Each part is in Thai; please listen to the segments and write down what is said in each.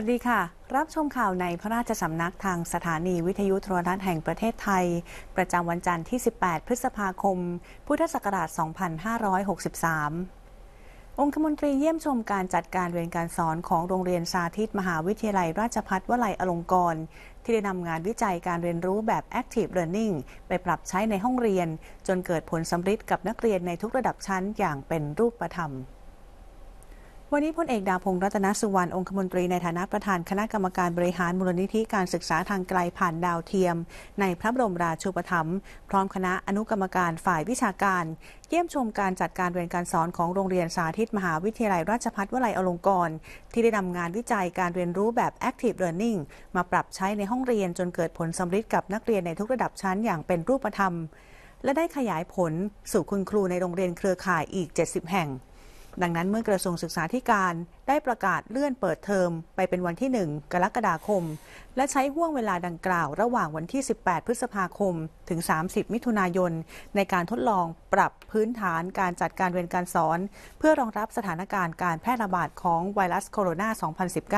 วัสดีค่ะ รับชมข่าวในพระราชสำนักทางสถานีวิทยุโทรทัศน์แห่งประเทศไทย ประจำวันจันทร์ที่ 18 พฤษภาคม พุทธศักราช 2563 องคมนตรีเยี่ยมชมการจัดการเรียนการสอนของโรงเรียนสาธิตมหาวิทยาลัยราชภัฏวลัยอลงกรณ์ที่ได้นำงานวิจัยการเรียนรู้แบบ Active Learning ไปปรับใช้ในห้องเรียน จนเกิดผลสำฤทธิ์กับนักเรียนในทุกระดับชั้นอย่างเป็นรูปธรรมวันนี้พลเอกดาพงศ์รัตนสุวรรณองคมนตรีในฐานะประธานคณะกรรมการบริหารมูลนิธิ การศึกษาทางไกลผ่านดาวเทียม ในพระบรมราชูปถัมภ์พร้อมคณะอนุกรรมการฝ่ายวิชาการ เยี่ยมชมการจัดการเรียนการสอนของโรงเรียนสาธิตมหาวิทยาลัยราชภัฏวลัยอลงกรณ์ที่ได้นำงานวิจัยการเรียนรู้แบบ Active Learning มาปรับใช้ในห้องเรียนจนเกิดผลสำธิ์กับนักเรียนในทุกระดับชั้นอย่างเป็นรูปธรรมและได้ขยายผลสู่คุณครูในโรงเรียนเครือข่ายอีก 70 แห่งดังนั้นเมื่อกระทรวงศึกษาธิการได้ประกาศเลื่อนเปิดเทอมไปเป็นวันที่ 1 กรกฎาคม และใช้ห่วงเวลาดังกล่าวระหว่างวันที่ 18 พฤษภาคม ถึง 30 มิถุนายน ในการทดลองปรับพื้นฐานการจัดการเรียนการสอน เพื่อรองรับสถานการณ์การแพร่ระบาดของไวรัสโคโรน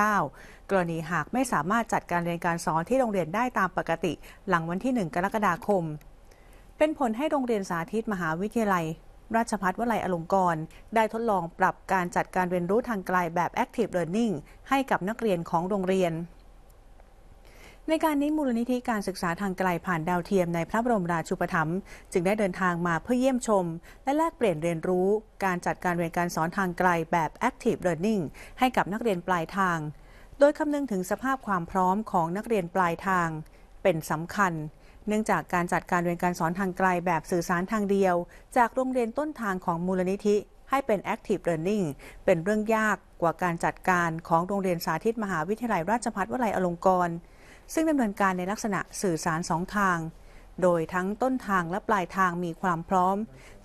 า2019 กรณีหากไม่สามารถจัดการเรียนการสอนที่โรงเรียนได้ตามปกติหลังวันที่ 1 กรกฎาคม เป็นผลให้โรงเรียนสาธิตมหาวิทยาลัยราชพัฒวลัยอลงกรณ์ได้ทดลองปรับการจัดการเรียนรู้ทางไกลแบบ Active Learning ให้กับนักเรียนของโรงเรียน ในการนี้ มูลนิธิการศึกษาทางไกลผ่านดาวเทียม ในพระบรมราชูปถัมภ์จึงได้เดินทางมาเพื่อเยี่ยมชม และแลกเปลี่ยนเรียนรู้ การจัดการเรียนการสอนทางไกลแบบ Active Learning ให้กับนักเรียนปลายทาง โดยคำนึงถึงสภาพความพร้อมของนักเรียนปลายทาง เป็นสำคัญเนื่องจากการจัดการเรียนการสอนทางไกลแบบสื่อสารทางเดียว จากโรงเรียนต้นทางของมูลนิธิ ให้เป็น Active Learning เป็นเรื่องยากกว่าการจัดการของโรงเรียนสาธิตมหาวิทยาลัยราชภัฏวลัยอลงกรณ์ซึ่งดำเนินการในลักษณะสื่อสารสองทาง โดยทั้งต้นทางและปลายทางมีความพร้อม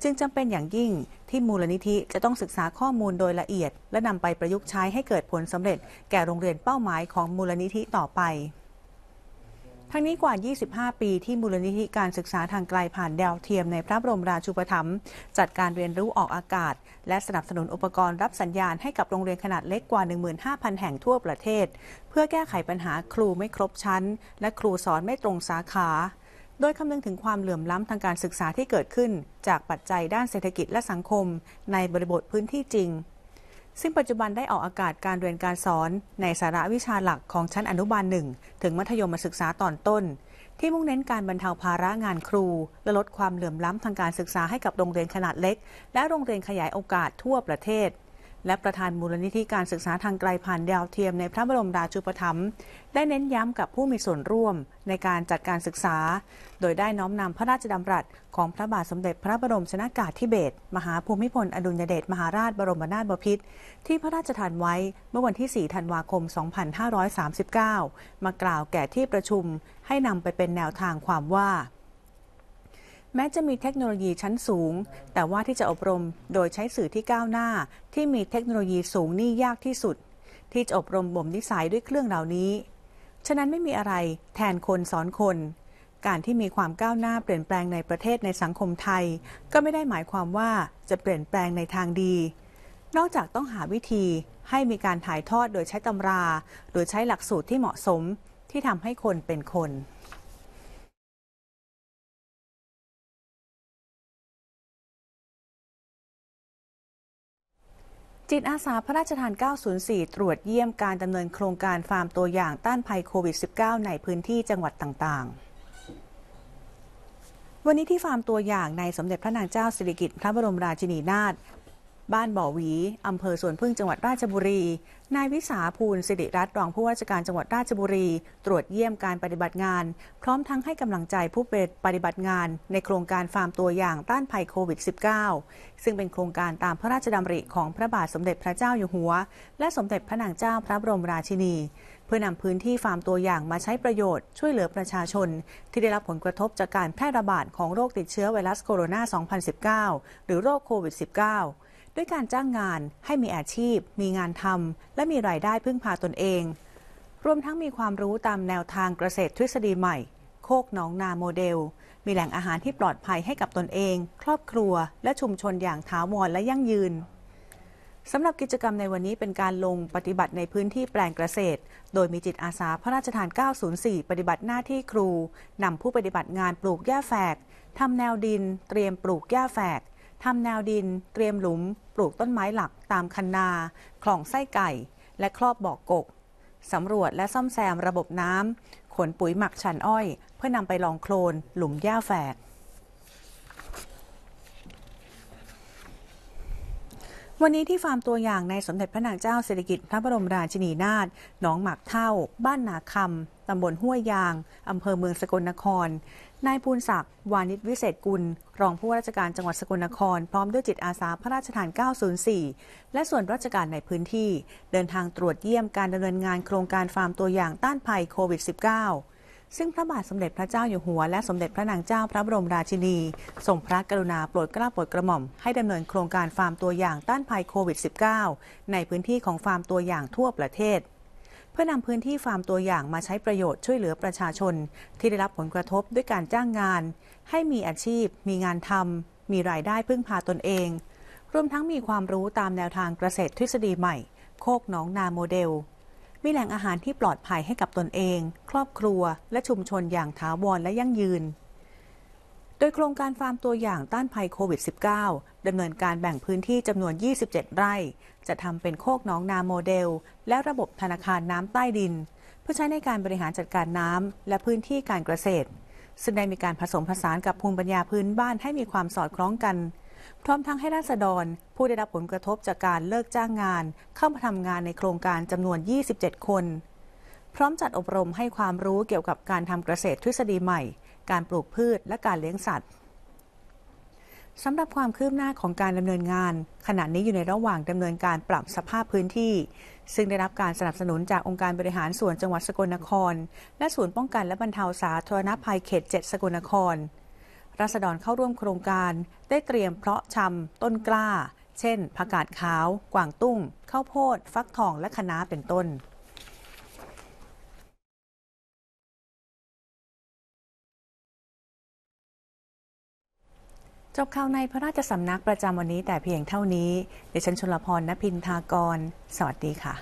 จึงจำเป็นอย่างยิ่งที่มูลนิธิจะต้องศึกษาข้อมูลโดยละเอียด และนำไปประยุกต์ใช้ให้เกิดผลสำเร็จ แก่โรงเรียนเป้าหมายของมูลนิธิต่อไปทั้งนี้กว่า 25 ปีที่มูลนิธิการศึกษาทางไกลผ่านดาวเทียมในพระบรมราชูปถัมภ์จัดการเรียนรู้ออกอากาศและสนับสนุนอุปกรณ์รับสัญญาณให้กับโรงเรียนขนาดเล็กกว่า 15,000 แห่งทั่วประเทศ เพื่อแก้ไขปัญหาครูไม่ครบชั้นและครูสอนไม่ตรงสาขา โดยคำนึงถึงความเหลื่อมล้ำทางการศึกษาที่เกิดขึ้น จากปัจจัยด้านเศรษฐกิจและสังคม ในบริบทพื้นที่จริงซึ่งปัจจุบันได้ออกอากาศการเรียนการสอนในสาระวิชาหลักของชั้นอนุบาลหนึ่งถึงมัธยมศึกษาตอนต้น ที่มุ่งเน้นการบรรเทาภาระงานครู และลดความเหลื่อมล้ำทางการศึกษาให้กับโรงเรียนขนาดเล็ก และโรงเรียนขยายโอกาสทั่วประเทศและประธานมูลนิธิการศึกษาทางไกลผ่านดาวเทียมในพระบรมราชูปถัมภ์ได้เน้นย้ำกับผู้มีส่วนร่วมในการจัดการศึกษา โดยได้น้อมนำพระราชดำรัสของพระบาทสมเด็จพระบรมชนากาธิเบศรมหาภูมิพลอดุลยเดชมหาราชบรมนาถบพิตรที่พระราชทานไว้เมื่อวันที่4ธันวาคม 2539มากล่าวแก่ที่ประชุมให้นำไปเป็นแนวทางความว่าแม้จะมีเทคโนโลยีชั้นสูง แต่ว่าที่จะอบรมโดยใช้สื่อที่ก้าวหน้าที่มีเทคโนโลยีสูงนี่ยากที่สุด ที่จะอบรมบ่มนิสัยด้วยเครื่องเหล่านี้ฉะนั้นไม่มีอะไรแทนคนสอนคน การที่มีความก้าวหน้าเปลี่ยนแปลงในประเทศในสังคมไทย ก็ไม่ได้หมายความว่าจะเปลี่ยนแปลงในทางดี นอกจากต้องหาวิธีให้มีการถ่ายทอดโดยใช้ตำรา โดยใช้หลักสูตรที่เหมาะสมที่ทำให้คนเป็นคนจิตอาสาพระราชทาน 904 ตรวจเยี่ยมการดำเนินโครงการฟาร์มตัวอย่างต้านภัยโควิด -19 ในพื้นที่จังหวัดต่างๆ วันนี้ที่ฟาร์มตัวอย่างในสมเด็จพระนางเจ้าสิริกิติ์พระบรมราชินีนาถบ้านบ่อหวี อำเภอสวนพึ่งจังหวัดราชบุรี นายวิสาภูลสิริรัตน์รองผู้ว่าราชการจังหวัดราชบุรี ตรวจเยี่ยมการปฏิบัติงาน พร้อมทั้งให้กำลังใจผู้ปฏิบัติงาน ในโครงการฟาร์มตัวอย่างต้านภัยโควิด -19 ซึ่งเป็นโครงการตามพระราชดำริของพระบาทสมเด็จพระเจ้าอยู่หัว และสมเด็จพระนางเจ้าพระบรมราชินี เพื่อนำพื้นที่ฟาร์มตัวอย่างมาใช้ประโยชน์ช่วยเหลือประชาชน ที่ได้รับผลกระทบจากการแพร่ระบาดของโรคติดเชื้อไวรัสโคโรนา2019หรือโรคโควิด -19 ด้วยการจ้างงานให้มีอาชีพ มีงานทำ และมีรายได้พึ่งพาตนเอง รวมทั้งมีความรู้ตามแนวทางเกษตรทฤษฎีใหม่ โคกหนองนาโมเดล มีแหล่งอาหารที่ปลอดภัยให้กับตนเอง ครอบครัว และชุมชนอย่างถาวรและยั่งยืน สำหรับกิจกรรมในวันนี้เป็นการลงปฏิบัติในพื้นที่แปลงเกษตร โดยมีจิตอาสาพระราชทาน 904 ปฏิบัติหน้าที่ครูนำผู้ปฏิบัติงานปลูกหญ้าแฝกทำแนวดิน เตรียมปลูกหญ้าแฝกทำแนวดินเตรียมหลุม ปลูกต้นไม้หลักตามคันนา คลองไส้ไก่ และครอบบ่อกกสำรวจและซ่อมแซมระบบน้ำ ขนปุ๋ยหมักชันอ้อย เพื่อนำไปลองโคลนหลุมหญ้าแฝกวันนี้ที่ฟาร์มตัวอย่างในสมเด็จพระนางเจ้าเศรษฐกิจพระบรมราชินีนาถหนองหมากเท่า บ้านนาคำตำบลห้วยยาง อำเภอเมืองสกลนครนายภูนศักดิ์วานิชวิเศษกุล รองผู้ว่าราชการจังหวัดสกลนคร พร้อมด้วยจิตอาสาพระราชทาน 904 และส่วนราชการในพื้นที่ เดินทางตรวจเยี่ยมการดำเนินงานโครงการฟาร์มตัวอย่างต้านภัยโควิด -19 ซึ่งพระบาทสมเด็จพระเจ้าอยู่หัวและสมเด็จพระนางเจ้าพระบรมราชินีทรงพระกรุณาโปรดเกล้าโปรดกระหม่อมให้ดำเนินโครงการฟาร์มตัวอย่าง ต้านภัยโควิด -19 ในพื้นที่ของฟาร์มตัวอย่างทั่วประเทศ เพื่อนำพื้นที่ฟาร์มตัวอย่างมาใช้ประโยชน์ช่วยเหลือประชาชน ที่ได้รับผลกระทบด้วยการจ้างงานให้มีอาชีพ มีงานทำมีรายได้พึ่งพาตนเอง รวมทั้งมีความรู้ตามแนวทางเกษตรทฤษฎีใหม่ โคกหนองนาโมเดลมีแหล่งอาหารที่ปลอดภัยให้กับตนเอง ครอบครัว และชุมชนอย่างถาวรและยั่งยืน โดยโครงการฟาร์มตัวอย่างต้านภัยโควิด -19 ดำเนินการแบ่งพื้นที่จำนวน 27 ไร่ จะทำเป็นโคกน้องนาโมเดล และระบบธนาคารน้ำใต้ดิน เพื่อใช้ในการบริหารจัดการน้ำและพื้นที่การเกษตร ซึ่งได้มีการผสมผสานกับภูมิปัญญาพื้นบ้านให้มีความสอดคล้องกันพร้อมทั้งให้ราษฎร ผู้ได้รับผลกระทบจากการเลิกจ้างงาน เข้ามาทำงานในโครงการจำนวน 27 คน พร้อมจัดอบรมให้ความรู้เกี่ยวกับการทำเกษตรทฤษฎีใหม่ การปลูกพืชและการเลี้ยงสัตว์สำหรับความคืบหน้าของการดำเนินงาน ขณะนี้อยู่ในระหว่างดำเนินการปรับสภาพพื้นที่ ซึ่งได้รับการสนับสนุนจากองค์การบริหารส่วนจังหวัดสกลนคร และศูนย์ป้องกันและบรรเทาสาธารณภัยเขต 7 สกลนครราษฎรเข้าร่วมโครงการ ได้เตรียมเพาะชำต้นกล้า เช่นผักกาดขาว กวางตุ้ง ข้าวโพด ฟักทองและคะน้าเป็นต้น จบข่าวในพระราชสำนักประจำวันนี้แต่เพียงเท่านี้เดชันชลพรณพินทากร สวัสดีค่ะ